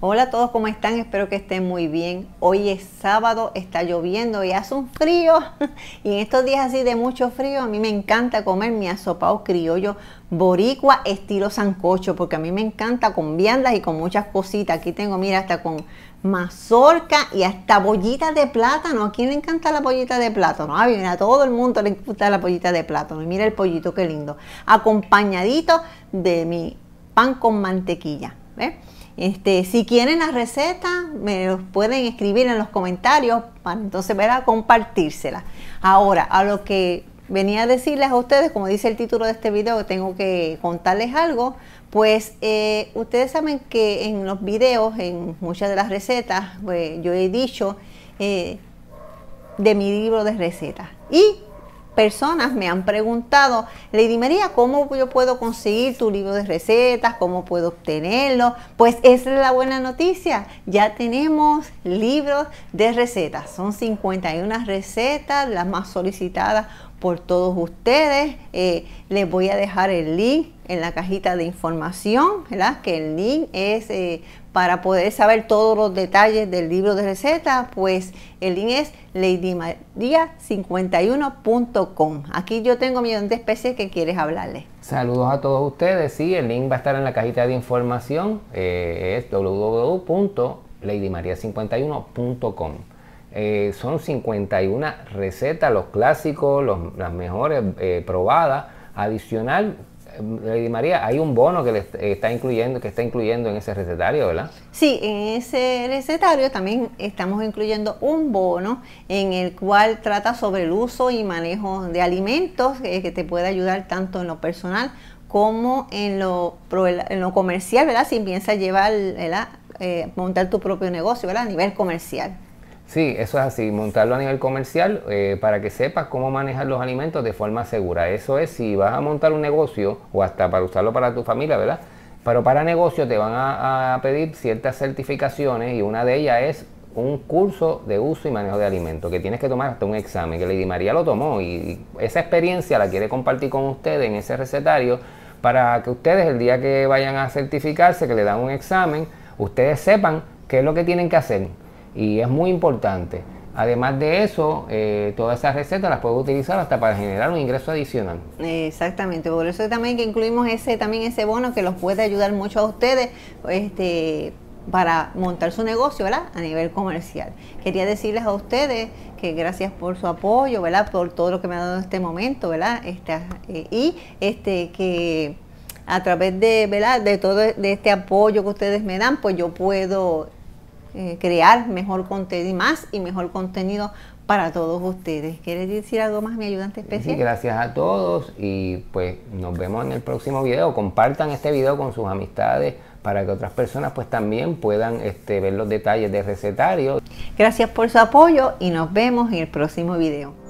Hola a todos, ¿cómo están? Espero que estén muy bien. Hoy es sábado, está lloviendo y hace un frío. Y en estos días así de mucho frío, a mí me encanta comer mi o criollo boricua estilo sancocho, porque a mí me encanta con viandas y con muchas cositas. Aquí tengo, mira, hasta con mazorca y hasta bollita de plátano. ¿A quién le encanta la bollita de plátano? Ah, a todo el mundo le gusta la bollita de plátano. Y mira el pollito, qué lindo. Acompañadito de mi pan con mantequilla. ¿Ves? Este, si quieren la receta, me los pueden escribir en los comentarios para entonces a compartírsela. Ahora, a lo que venía a decirles a ustedes, como dice el título de este video, tengo que contarles algo, pues eh, ustedes saben que en los videos, en muchas de las recetas, pues, yo he dicho eh, de mi libro de recetas. Y personas me han preguntado, Lady María, ¿cómo yo puedo conseguir tu libro de recetas? ¿Cómo puedo obtenerlo? Pues esa es la buena noticia. Ya tenemos libros de recetas. Son 51 recetas, las más solicitadas por todos ustedes. Eh, les voy a dejar el link en la cajita de información, ¿verdad? Que el link es eh, para poder saber todos los detalles del libro de recetas, pues el link es ladymaria51.com. Aquí yo tengo mi de especies que quieres hablarle. Saludos a todos ustedes. Sí, el link va a estar en la cajita de información. Eh, es www.ladymaria51.com. Eh, son 51 recetas, los clásicos, las mejores eh, probadas. Adicional, eh, Lady María, hay un bono que está incluyendo, que está incluyendo en ese recetario, ¿verdad? Sí, en ese recetario también estamos incluyendo un bono en el cual trata sobre el uso y manejo de alimentos que te puede ayudar tanto en lo personal como en lo, comercial, ¿verdad? Si piensas llevar, montar tu propio negocio, ¿verdad? A nivel comercial. Sí, eso es así, montarlo a nivel comercial eh, para que sepas cómo manejar los alimentos de forma segura. Eso es si vas a montar un negocio o hasta para usarlo para tu familia, ¿verdad? Pero para negocio te van a, a pedir ciertas certificaciones y una de ellas es un curso de uso y manejo de alimentos que tienes que tomar hasta un examen, que Lady María lo tomó y esa experiencia la quiere compartir con ustedes en ese recetario para que ustedes el día que vayan a certificarse, que le dan un examen, ustedes sepan qué es lo que tienen que hacer y es muy importante. Además de eso, eh, todas esas recetas las puedo utilizar hasta para generar un ingreso adicional. Exactamente, por eso también que incluimos ese también ese bono que los puede ayudar mucho a ustedes este, para montar su negocio ¿verdad? a nivel comercial. Quería decirles a ustedes que gracias por su apoyo, ¿verdad? por todo lo que me ha dado en este momento ¿verdad? Este eh, y este, que a través de, ¿verdad? de todo de este apoyo que ustedes me dan, pues yo puedo eh, crear mejor contenido, más y mejor contenido para todos ustedes. ¿Quieres decir algo más, mi ayudante especial? Sí, gracias a todos y pues nos vemos en el próximo video. Compartan este video con sus amistades para que otras personas pues también puedan este, ver los detalles de recetario. Gracias por su apoyo y nos vemos en el próximo video.